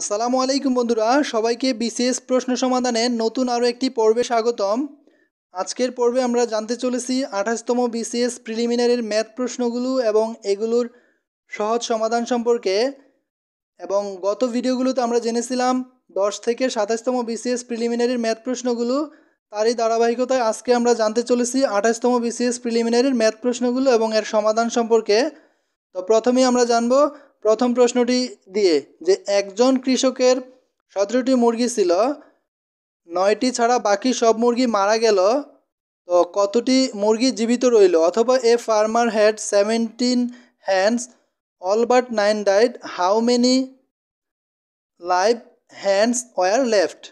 আসসালামু আলাইকুম বন্ধুরা সবাইকে বিসিএস প্রশ্ন সমাধানের নতুন আরও একটি পর্বে স্বাগতম আজকের পর্বে আমরা জানতে চলেছি আঠাশতম বিসিএস প্রিলিমিনারির ম্যাথ প্রশ্নগুলো এবং এগুলোর সহজ সমাধান সম্পর্কে এবং গত ভিডিওগুলোতে আমরা জেনেছিলাম দশ থেকে সাতাশতম বিসিএস প্রিলিমিনারির ম্যাথ প্রশ্নগুলো তারই ধারাবাহিকতায় আজকে আমরা জানতে চলেছি আঠাশতম বিসিএস প্রিলিমিনারির ম্যাথ প্রশ্নগুলো এবং এর সমাধান সম্পর্কে তো প্রথমেই আমরা জানবো প্রথম প্রশ্নটি দিয়ে যে একজন কৃষকের সতেরোটি মুরগি ছিল নয়টি ছাড়া বাকি সব মুরগি মারা গেল তো কতটি মুরগি জীবিত রইল অথবা a farmer had seventeen hens all but nine died how many live hens were left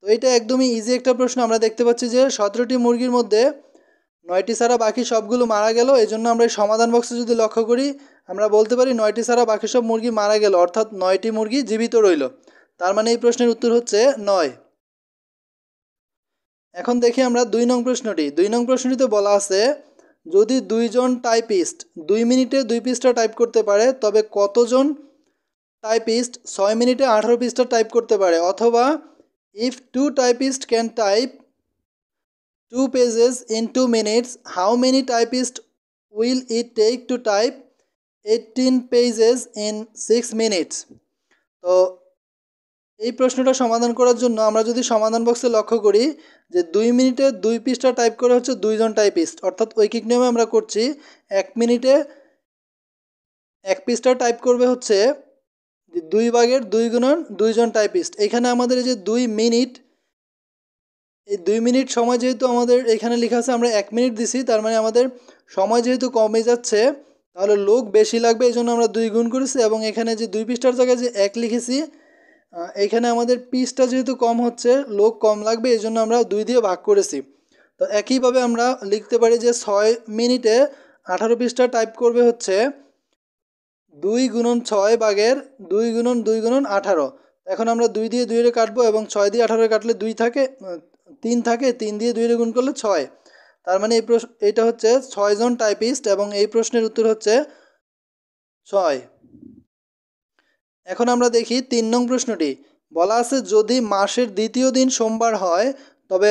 তো এটা একদমই ইজি একটা প্রশ্ন আমরা দেখতে পাচ্ছি যে সতেরোটি মুরগির মধ্যে নয়টি ছাড়া বাকি সবগুলো মারা গেল এই জন্য আমরা সমাধান বক্সে যদি লক্ষ্য করি আমরা বলতে পারি নয়টি ছাড়া বাকি সব মুরগি মারা গেল অর্থাৎ নয়টি মুরগি জীবিত রইল তার মানে এই প্রশ্নের উত্তর হচ্ছে নয় এখন দেখি আমরা দুই নং প্রশ্নটি দুই নং প্রশ্নটিতে বলা আছে যদি দুইজন টাইপিস্ট দুই মিনিটে দুই পিসটা টাইপ করতে পারে তবে কতজন টাইপিস্ট ছয় মিনিটে আঠারো পিসটা টাইপ করতে পারে অথবা if two typist can type two pages in two minutes how many typist will it take to type eighteen pages in six minutes তো এই প্রশ্নটা সমাধান করার জন্য আমরা যদি সমাধান বক্সে লক্ষ্য করি যে দুই মিনিটে দুই পৃষ্ঠা টাইপ করে হচ্ছে দুইজন টাইপিস্ট অর্থাৎ ঐকিক নিয়মে আমরা করছি এক মিনিটে এক পৃষ্ঠা টাইপ করবে হচ্ছে দুই ভাগের দুই গুণন দুইজন টাইপিস্ট এখানে আমাদের যে দুই মিনিট এই দুই মিনিট সময় যেহেতু আমাদের এখানে লেখা আছে আমরা এক মিনিট দিছি তার মানে আমাদের সময় যেহেতু কমে যাচ্ছে তাহলে লোক বেশি লাগবে এই জন্য আমরা দুই গুণ করেছি এবং এখানে যে দুই পৃষ্ঠার জায়গায় যে এক লিখেছি এখানে আমাদের পিসটা যেহেতু কম হচ্ছে লোক কম লাগবে এই জন্য আমরা দুই দিয়ে ভাগ করেছি তো একইভাবে আমরা লিখতে পারি যে ছয় মিনিটে আঠারো পৃষ্ঠা টাইপ করবে হচ্ছে দুই গুণন ছয় বাঘের দুই গুণন দুই গুণন আঠারো এখন আমরা দুই দিয়ে দুইরে কাটবো এবং ছয় দিয়ে আঠারো কাটলে দুই থাকে তিন থাকে তিন দিয়ে দুইরে গুণ করলে ছয় তার মানে এই প্রশ্ন এটা হচ্ছে ছয়জন টাইপিস্ট এবং এই প্রশ্নের উত্তর হচ্ছে ছয় এখন আমরা দেখি তিন নং প্রশ্নটি বলা আছে যদি মাসের দ্বিতীয় দিন সোমবার হয় তবে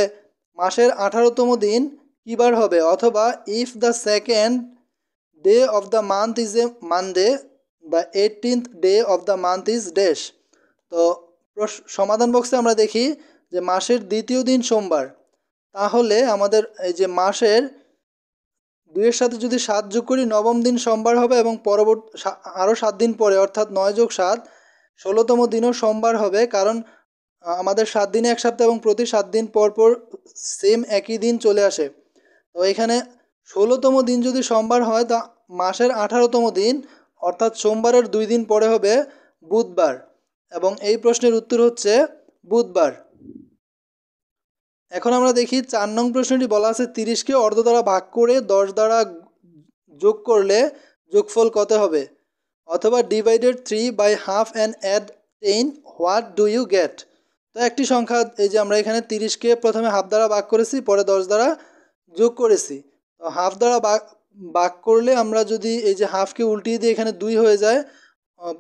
মাসের আঠারোতম দিন কিবার হবে অথবা if the second day of the month is a Monday the eighteenth day of the month is days তো সমাধান বক্সে আমরা দেখি যে মাসের দ্বিতীয় দিন সোমবার তাহলে আমাদের এই যে মাসের দুইয়ের সাথে যদি সাত যোগ করি নবম দিন সোমবার হবে এবং পরবর্তী আরও সাত দিন পরে অর্থাৎ নয় যোগ সাত ষোলোতম দিনও সোমবার হবে কারণ আমাদের সাত দিনে এক সপ্তাহ এবং প্রতি সাত দিন পর পর সেম একই দিন চলে আসে তো এখানে ষোলোতম দিন যদি সোমবার হয় তা মাসের আঠারোতম দিন অর্থাৎ সোমবারের দুই দিন পরে হবে বুধবার এবং এই প্রশ্নের উত্তর হচ্ছে বুধবার এখন আমরা দেখি চার নং প্রশ্নটি বলা আছে তিরিশকে অর্ধ দ্বারা ভাগ করে দশ দ্বারা যোগ করলে যোগফল কত হবে অথবা divided three by half and add ten what do you get তো একটি সংখ্যা এই যে আমরা এখানে তিরিশকে প্রথমে হাফ দ্বারা ভাগ করেছি পরে দশ দ্বারা যোগ করেছি তো হাফ দ্বারা ভাগ ভাগ করলে আমরা যদি এই যে হাফকে উল্টিয়ে দিয়ে এখানে দুই হয়ে যায়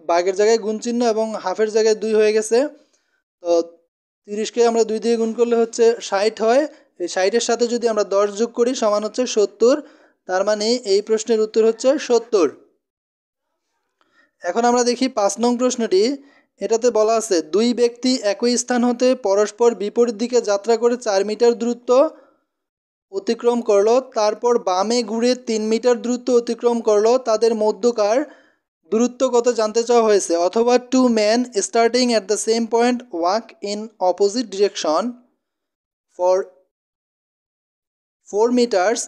বাঘের জায়গায় গুণ চিহ্ন এবং হাফের জায়গায় দুই হয়ে গেছে তো তিরিশকে আমরা দুই দিয়ে গুণ করলে হচ্ছে ষাট হয় এই ষাটের সাথে যদি আমরা দশ যোগ করি সমান হচ্ছে সত্তর তার মানে এই প্রশ্নের উত্তর হচ্ছে সত্তর এখন আমরা দেখি পাঁচ নং প্রশ্নটি এটাতে বলা আছে দুই ব্যক্তি একই স্থান হতে পরস্পর বিপরীত দিকে যাত্রা করে চার মিটার দূরত্ব অতিক্রম করলো তারপর বামে ঘুরে তিন মিটার দূরত্ব অতিক্রম করলো তাদের মধ্যকার দূরত্ব কত জানতে চাওয়া হয়েছে অথবা two man starting at the same point walk in opposite direction for four meters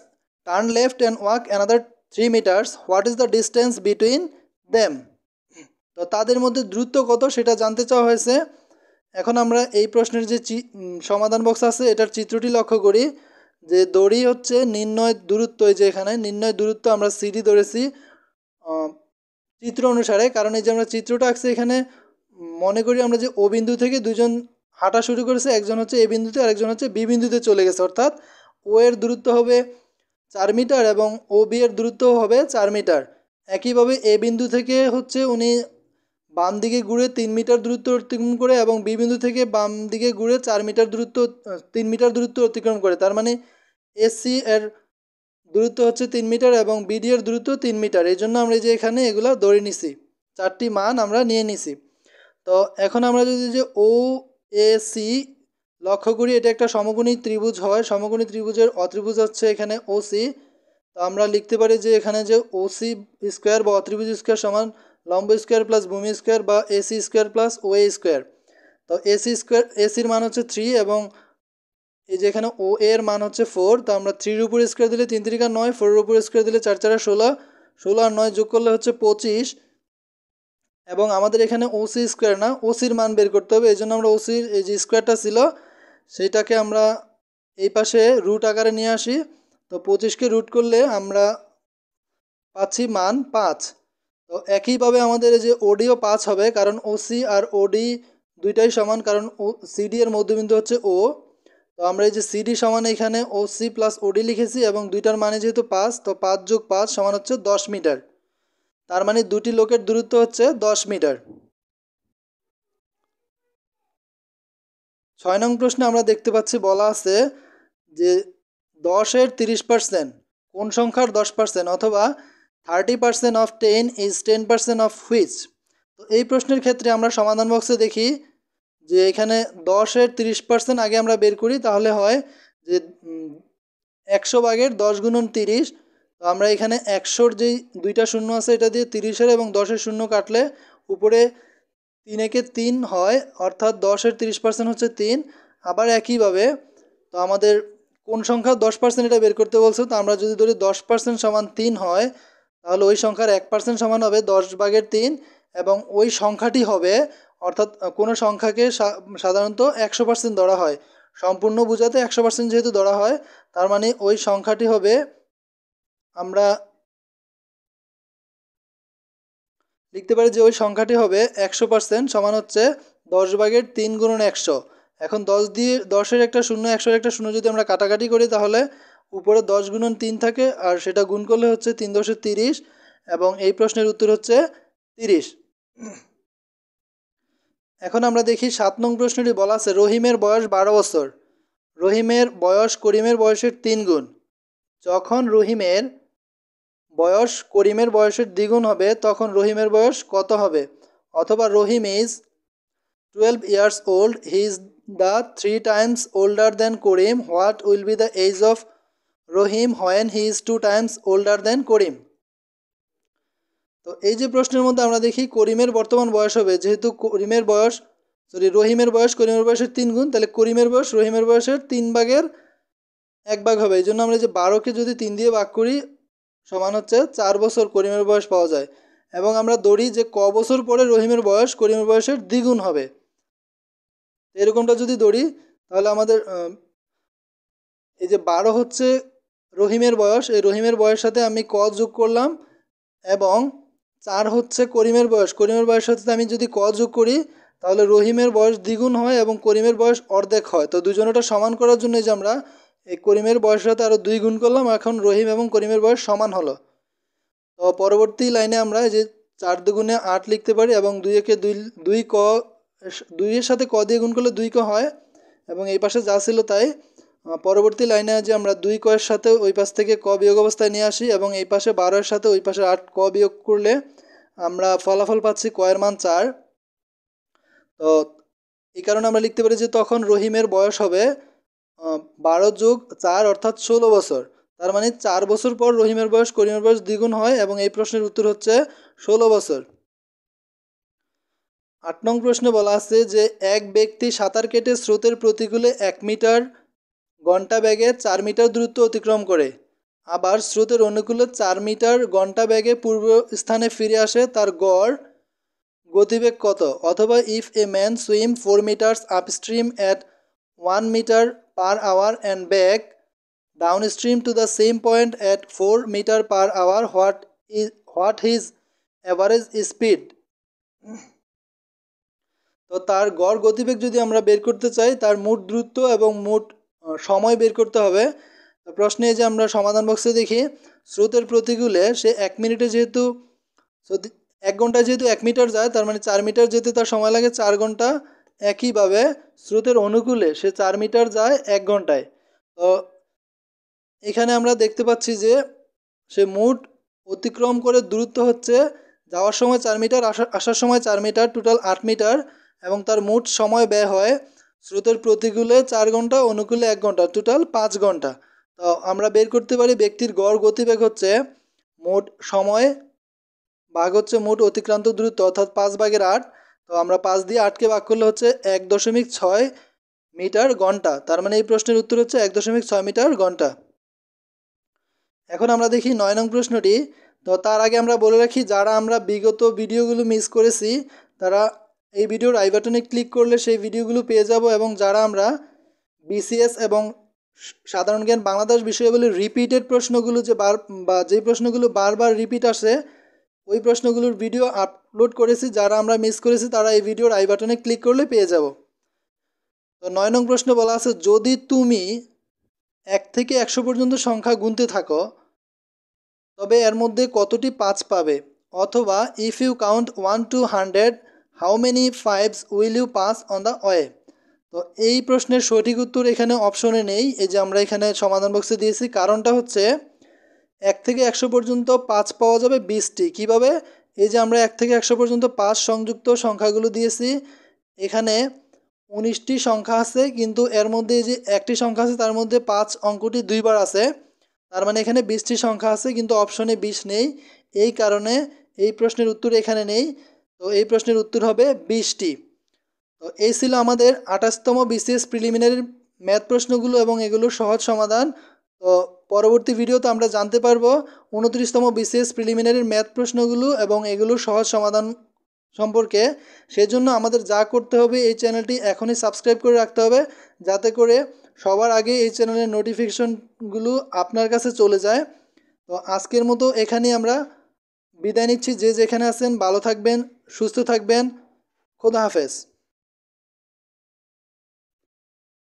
turn left and walk another three meters what is the distance between them তো তাদের মধ্যে দ্রুত কত সেটা জানতে চাওয়া হয়েছে এখন আমরা এই প্রশ্নের যে সমাধান বক্স আছে এটার চিত্রটি লক্ষ্য করি যে দড়ি হচ্ছে নির্ণয় দূরত্ব এই যে এখানে নির্ণয় দূরত্ব আমরা সিডি ধরেছি চিত্র অনুসারে কারণ এই যে আমরা চিত্রটা আঁকছি এখানে মনে করি আমরা যে ও বিন্দু থেকে দুজন হাঁটা শুরু করেছে একজন হচ্ছে এ বিন্দুতে আর একজন হচ্ছে বি বিন্দুতে চলে গেছে অর্থাৎ ও এর দূরত্ব হবে চার মিটার এবং ও বি এর দূরত্ব হবে চার মিটার একইভাবে এ বিন্দু থেকে হচ্ছে উনি বাম দিকে ঘুরে তিন মিটার দূরত্ব অতিক্রম করে এবং বি বিন্দু থেকে বাম দিকে ঘুরে চার মিটার দূরত্ব তিন মিটার দূরত্ব অতিক্রম করে তার মানে এসসি এর দূরত্ব হচ্ছে তিন মিটার এবং বিডিওর দূরত্ব তিন মিটার এই জন্য আমরা যে এখানে এগুলো ধরে নিছি চারটি মান আমরা নিয়ে নিছি তো এখন আমরা যদি যে ও এ সি লক্ষ্য করি এটা একটা সমগুণী ত্রিভুজ হয় সমগুণী ত্রিভুজের অত্রিভুজ হচ্ছে এখানে ওসি তো আমরা লিখতে পারি যে এখানে যে ওসি স্কোয়ার বা অত্রিভুজ স্কোয়ার সমান লম্ব স্কোয়ার প্লাস ভূমি স্কোয়ার বা এসি স্কোয়ার প্লাস ও এ স্কোয়ার তো এসি স্কোয়ার এসির মান হচ্ছে থ্রি এবং এই যে এখানে ও এর মান হচ্ছে ফোর তো আমরা থ্রির উপর স্কোয়ার দিলে তিন তিরিকা নয় ফোরের উপর স্কোয়ার দিলে চার চারা ষোলো ষোলো আর নয় যোগ করলে হচ্ছে পঁচিশ এবং আমাদের এখানে ওসি স্কোয়ার না ওসির মান বের করতে হবে এই জন্য আমরা ওসির এই যে স্কোয়ারটা ছিল সেইটাকে আমরা এই পাশে রুট আকারে নিয়ে আসি তো পঁচিশকে রুট করলে আমরা পাচ্ছি মান পাঁচ তো একইভাবে আমাদের এই যে ওডিও পাঁচ হবে কারণ ওসি আর ওডি দুইটাই সমান কারণ ও সিডি এর মধ্যবিন্দু হচ্ছে ও তো আমরা এই যে সিডি সমান এখানে ও সি প্লাস ওডি লিখেছি এবং দুইটার মানে যেহেতু পাঁচ তো পাঁচ যোগ পাঁচ সমান হচ্ছে দশ মিটার তার মানে দুটি লোকের দূরত্ব হচ্ছে দশ মিটার ছয় নং প্রশ্নে আমরা দেখতে পাচ্ছি বলা আছে যে দশের তিরিশ পার্সেন্ট কোন সংখ্যার দশ পার্সেন্ট অথবা thirty percent of ten is ten percent of which তো এই প্রশ্নের ক্ষেত্রে আমরা সমাধান বক্সে দেখি যে এখানে দশের তিরিশ পার্সেন্ট আগে আমরা বের করি তাহলে হয় যে একশো ভাগের দশ গুণন তিরিশ তো আমরা এখানে একশোর যেই দুইটা শূন্য আছে এটা দিয়ে তিরিশের এবং দশের শূন্য কাটলে উপরে তিন একে তিন হয় অর্থাৎ দশের তিরিশ পার্সেন্ট হচ্ছে তিন আবার একইভাবে তো আমাদের কোন সংখ্যা দশ পার্সেন্ট এটা বের করতে বলছো তো আমরা যদি ধরি দশ পার্সেন্ট সমান তিন হয় তাহলে ওই সংখ্যার এক পার্সেন্ট সমান হবে দশ ভাগের তিন এবং ওই সংখ্যাটি হবে অর্থাৎ কোনো সংখ্যাকে সাধারণত একশো পার্সেন্ট ধরা হয় সম্পূর্ণ বোঝাতে একশো পার্সেন্ট যেহেতু ধরা হয় তার মানে ওই সংখ্যাটি হবে আমরা লিখতে পারি যে ওই সংখ্যাটি হবে একশো পার্সেন্ট সমান হচ্ছে দশ ভাগের তিন গুণন একশো এখন দশ দিয়ে দশের একটা শূন্য একশোর একটা শূন্য যদি আমরা কাটাকাটি করি তাহলে উপরে দশ গুণন তিন থাকে আর সেটা গুণ করলে হচ্ছে তিন দশের তিরিশ এবং এই প্রশ্নের উত্তর হচ্ছে তিরিশ এখন আমরা দেখি সাত নং প্রশ্নটি বলা আছে রহিমের বয়স বারো বছর রহিমের বয়স করিমের বয়সের তিন গুণ যখন রহিমের বয়স করিমের বয়সের দ্বিগুণ হবে তখন রহিমের বয়স কত হবে অথবা Rahim is twelve years old he is the three times older than Karim what will be the age of Rahim when he is two times older than Karim তো এই যে প্রশ্নের মধ্যে আমরা দেখি করিমের বর্তমান বয়স হবে যেহেতু করিমের বয়স সরি রহিমের বয়স করিমের বয়সের তিন গুণ তাহলে করিমের বয়স রহিমের বয়সের তিন ভাগের এক ভাগ হবে এই জন্য আমরা যে বারোকে যদি তিন দিয়ে ভাগ করি সমান হচ্ছে চার বছর করিমের বয়স পাওয়া যায় এবং আমরা দৌড়ি যে ক বছর পরে রহিমের বয়স করিমের বয়সের দ্বিগুণ হবে এরকমটা যদি দৌড়ি তাহলে আমাদের এই যে বারো হচ্ছে রহিমের বয়স এই রহিমের বয়সের সাথে আমি ক যোগ করলাম এবং চার হচ্ছে করিমের বয়স করিমের বয়স হচ্ছে আমি যদি ক যোগ করি তাহলে রহিমের বয়স দ্বিগুণ হয় এবং করিমের বয়স অর্ধেক হয় তো দুজনটা সমান করার জন্য যে আমরা এই করিমের বয়স সাথে আরও দুই গুণ করলাম এখন রহিম এবং করিমের বয়স সমান হলো তো পরবর্তী লাইনে আমরা যে চার দুগুণে আট লিখতে পারি এবং দুই একে দুই দুই ক দুইয়ের সাথে ক দিয়ে গুণ করলে দুই ক হয় এবং এই পাশে যা ছিল তাই পরবর্তী লাইনে আছে আমরা দুই কয়ের সাথে ওই পাশ থেকে ক বিয়োগ অবস্থায় নিয়ে আসি এবং এই পাশে বারোয়ের সাথে ওই পাশে আট ক বিয়োগ করলে আমরা ফলাফল পাচ্ছি কয়ের মান চার তো এই কারণে আমরা লিখতে পারি যে তখন রহিমের বয়স হবে বারো যোগ চার অর্থাৎ ষোলো বছর তার মানে চার বছর পর রহিমের বয়স করিমের বয়স দ্বিগুণ হয় এবং এই প্রশ্নের উত্তর হচ্ছে ষোলো বছর আট নং প্রশ্নে বলা আছে যে এক ব্যক্তি সাঁতার কেটে স্রোতের প্রতিকূলে এক মিটার ঘন্টা ব্যাগে চার মিটার দূরত্ব অতিক্রম করে আবার স্রোতের অনুকূলে চার মিটার ঘন্টা ব্যাগে পূর্ব স্থানে ফিরে আসে তার গড় গতিবেগ কত অথবা if a man swim four meters upstream at one meter per hour and back down stream to the same point at four meter per hour what is what his average speed তো তার গড় গতিবেগ যদি আমরা বের করতে চাই তার মোট দ্রুত এবং মোট সময় বের করতে হবে প্রশ্নে যে আমরা সমাধান বক্সে দেখি স্রোতের প্রতিকূলে সে এক মিনিটে যেহেতু এক ঘন্টা যেহেতু এক মিটার যায় তার মানে চার মিটার যেতে তার সময় লাগে চার ঘন্টা একইভাবে স্রোতের অনুকূলে সে চার মিটার যায় এক ঘন্টায় তো এখানে আমরা দেখতে পাচ্ছি যে সে মোট অতিক্রম করে দূরত্ব হচ্ছে যাওয়ার সময় চার মিটার আসার সময় চার মিটার টোটাল আট মিটার এবং তার মোট সময় ব্যয় হয় স্রোতের প্রতিকূলে চার ঘন্টা অনুকূলে এক ঘন্টা টোটাল পাঁচ ঘন্টা তো আমরা বের করতে পারি ব্যক্তির গড় গতিবেগ হচ্ছে মোট সময় ভাগ হচ্ছে মোট অতিক্রান্ত দূরত্ব অর্থাৎ পাঁচ ভাগের আট তো আমরা পাঁচ দিয়ে আটকে ভাগ করলে হচ্ছে এক দশমিক ছয় মিটার ঘন্টা তার মানে এই প্রশ্নের উত্তর হচ্ছে এক দশমিক ছয় মিটার ঘন্টা এখন আমরা দেখি নয় নং প্রশ্নটি তো তার আগে আমরা বলে রাখি যারা আমরা বিগত ভিডিওগুলো মিস করেছি তারা এই ভিডিওর আই বাটনে ক্লিক করলে সেই ভিডিওগুলো পেয়ে যাব এবং যারা আমরা বিসিএস এবং সাধারণ জ্ঞান বাংলাদেশ বলে রিপিটেড প্রশ্নগুলো যে বার বা যে প্রশ্নগুলো বারবার রিপিট আসে ওই প্রশ্নগুলোর ভিডিও আপলোড করেছি যারা আমরা মিস করেছি তারা এই ভিডিওর আই বাটনে ক্লিক করলে পেয়ে যাব তো নয় নং প্রশ্ন বলা আছে যদি তুমি এক থেকে একশো পর্যন্ত সংখ্যা গুনতে থাকো তবে এর মধ্যে কতটি পাঁচ পাবে অথবা if you count one to hundred how many fives will you pass on the way তো এই প্রশ্নের সঠিক উত্তর এখানে অপশনে নেই এই যে আমরা এখানে সমাধান বক্সে দিয়েছি কারণটা হচ্ছে এক থেকে একশো পর্যন্ত পাঁচ পাওয়া যাবে বিশটি কিভাবে এই যে আমরা এক থেকে একশো পর্যন্ত পাঁচ সংযুক্ত সংখ্যাগুলো দিয়েছি এখানে উনিশটি সংখ্যা আছে কিন্তু এর মধ্যে যে একটি সংখ্যা আছে তার মধ্যে পাঁচ অঙ্কটি দুইবার আছে তার মানে এখানে বিশটি সংখ্যা আছে কিন্তু অপশনে বিশ নেই এই কারণে এই প্রশ্নের উত্তর এখানে নেই তো এই প্রশ্নের উত্তর হবে বিশটি তো এই ছিল আমাদের আঠাশতম বিসিএস প্রিলিমিনারি ম্যাথ প্রশ্নগুলো এবং এগুলোর সহজ সমাধান তো পরবর্তী ভিডিওতে আমরা জানতে পারবো উনত্রিশতম বিসিএস প্রিলিমিনারির ম্যাথ প্রশ্নগুলো এবং এগুলোর সহজ সমাধান সম্পর্কে সেজন্য আমাদের যা করতে হবে এই চ্যানেলটি এখনই সাবস্ক্রাইব করে রাখতে হবে যাতে করে সবার আগে এই চ্যানেলের নোটিফিকেশনগুলো আপনার কাছে চলে যায় তো আজকের মতো এখানেই আমরা বিদায় নিচ্ছি যে যেখানে আছেন ভালো থাকবেন সুস্থ থাকবেন খোদা হাফেজ